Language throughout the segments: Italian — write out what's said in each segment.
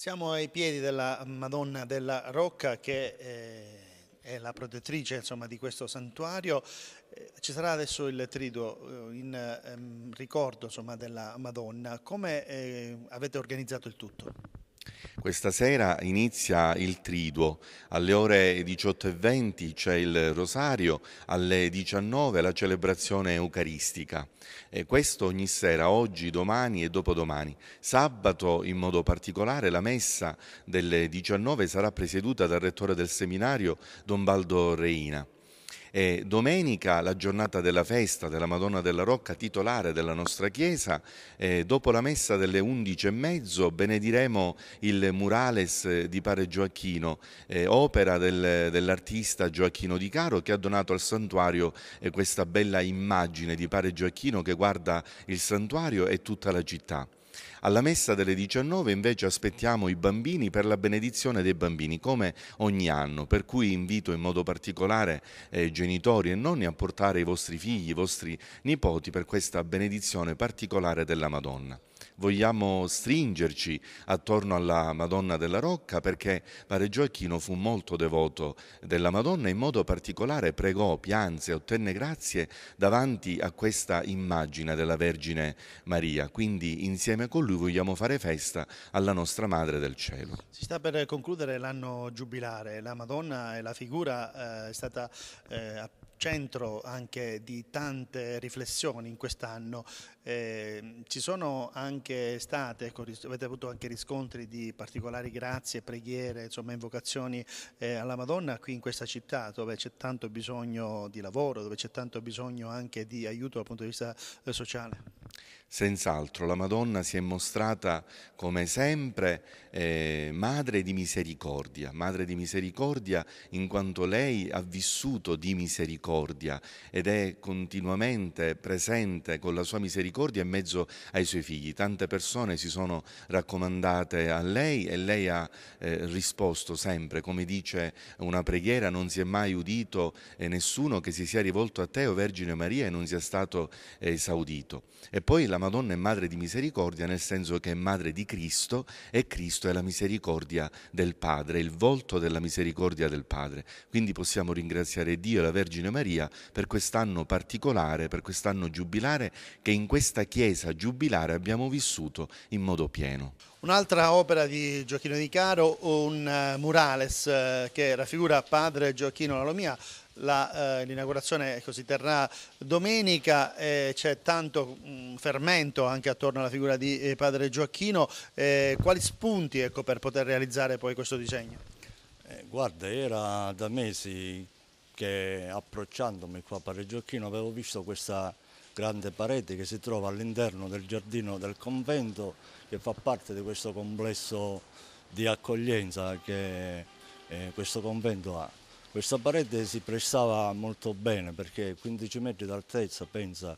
Siamo ai piedi della Madonna della Rocca che eh, è la protettrice insomma, di questo santuario. Eh, ci sarà adesso il trido eh, in ehm, ricordo insomma, della Madonna. Come avete organizzato il tutto? Questa sera inizia il triduo, alle ore 18.20 c'è il rosario, alle 19 la celebrazione eucaristica. E questo ogni sera, oggi, domani e dopodomani. Sabato in modo particolare la messa delle 19 sarà presieduta dal rettore del seminario Don Baldo Reina eh, domenica la giornata della festa della Madonna della Rocca titolare della nostra chiesa, eh, dopo la messa delle 11.30 benediremo il murales di Pare Gioacchino, eh, opera del, dell'artista Gioacchino Di Caro che ha donato al santuario questa bella immagine di Pare Gioacchino che guarda il santuario e tutta la città. Alla messa delle 19 invece aspettiamo i bambini per la benedizione dei bambini, come ogni anno, per cui invito in modo particolare eh, genitori e nonni a portare i vostri figli, i vostri nipoti per questa benedizione particolare della Madonna vogliamo stringerci attorno alla Madonna della Rocca perché Pare Gioacchino fu molto devoto della Madonna, in modo particolare pregò, pianse, ottenne grazie davanti a questa immagine della Vergine Maria, quindi insieme con lui lui vogliamo fare festa alla nostra Madre del Cielo. Si sta per concludere l'anno giubilare, la Madonna e la figura eh, è stata eh, centro anche di tante riflessioni in quest'anno. Eh, ci sono anche state, ecco, avete avuto anche riscontri di particolari grazie, preghiere, insomma invocazioni eh, alla Madonna qui in questa città dove c'è tanto bisogno di lavoro, dove c'è tanto bisogno anche di aiuto dal punto di vista eh, sociale. Senz'altro la Madonna si è mostrata come sempre eh, madre di misericordia, madre di misericordia in quanto lei ha vissuto di misericordia ed è continuamente presente con la sua misericordia in mezzo ai suoi figli. Tante persone si sono raccomandate a lei e lei ha eh, risposto sempre, come dice una preghiera, non si è mai udito eh, nessuno che si sia rivolto a te, o Vergine Maria, e non sia stato eh, esaudito. E poi la Madonna è madre di misericordia nel senso che è madre di Cristo e Cristo è la misericordia del Padre, il volto della misericordia del Padre. Quindi possiamo ringraziare Dio e la Vergine Maria per quest'anno particolare, per quest'anno giubilare che in questa Chiesa giubilare abbiamo vissuto in modo pieno. Un'altra opera di Gioacchino di Caro, un eh, murales eh, che raffigura padre Gioacchino Lalomia, eh, l'inaugurazione eh, si terrà domenica, eh, c'è tanto mh, mm, fermento anche attorno alla figura di eh, padre Gioacchino, eh, quali spunti ecco, per poter realizzare poi questo disegno? Eh, guarda, era da mesi che approcciandomi qua a padre Gioacchino avevo visto questa grande parete che si trova all'interno del giardino del convento che fa parte di questo complesso di accoglienza che questo convento ha questa parete si prestava molto bene perché 15 metri d'altezza, pensa,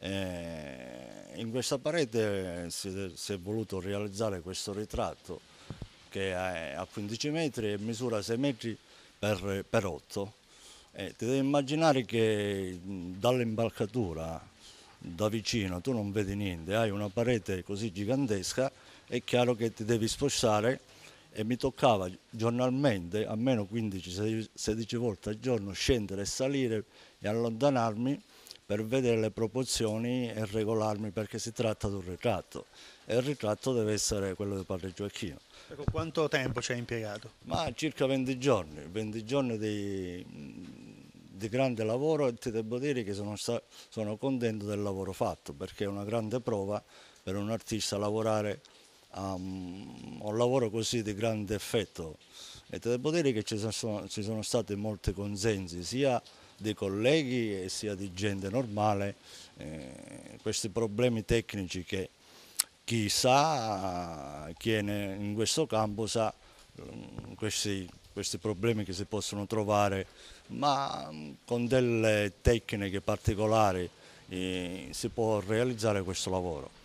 eh, in questa parete si, si è voluto realizzare questo ritratto che è a 15 metri e misura 6 metri per, per 8. Eh, ti devi immaginare che dall'imbalcatura da vicino tu non vedi niente, hai una parete così gigantesca, è chiaro che ti devi spostare e mi toccava giornalmente, almeno 15-16 volte al giorno, scendere e salire e allontanarmi per vedere le proporzioni e regolarmi perché si tratta di un ritratto e il ritratto deve essere quello di padre Gioacchino. Ecco, quanto tempo ci hai impiegato? Ma circa 20 giorni, 20 giorni di, di grande lavoro e ti devo dire che sono, sono contento del lavoro fatto perché è una grande prova per un artista lavorare um, un lavoro così di grande effetto e ti devo dire che ci sono, ci sono stati molti consensi sia dei colleghi e sia di gente normale eh, questi problemi tecnici che chi sa, chi è in questo campo sa mm, questi, questi problemi che si possono trovare ma mm, con delle tecniche particolari eh, si può realizzare questo lavoro.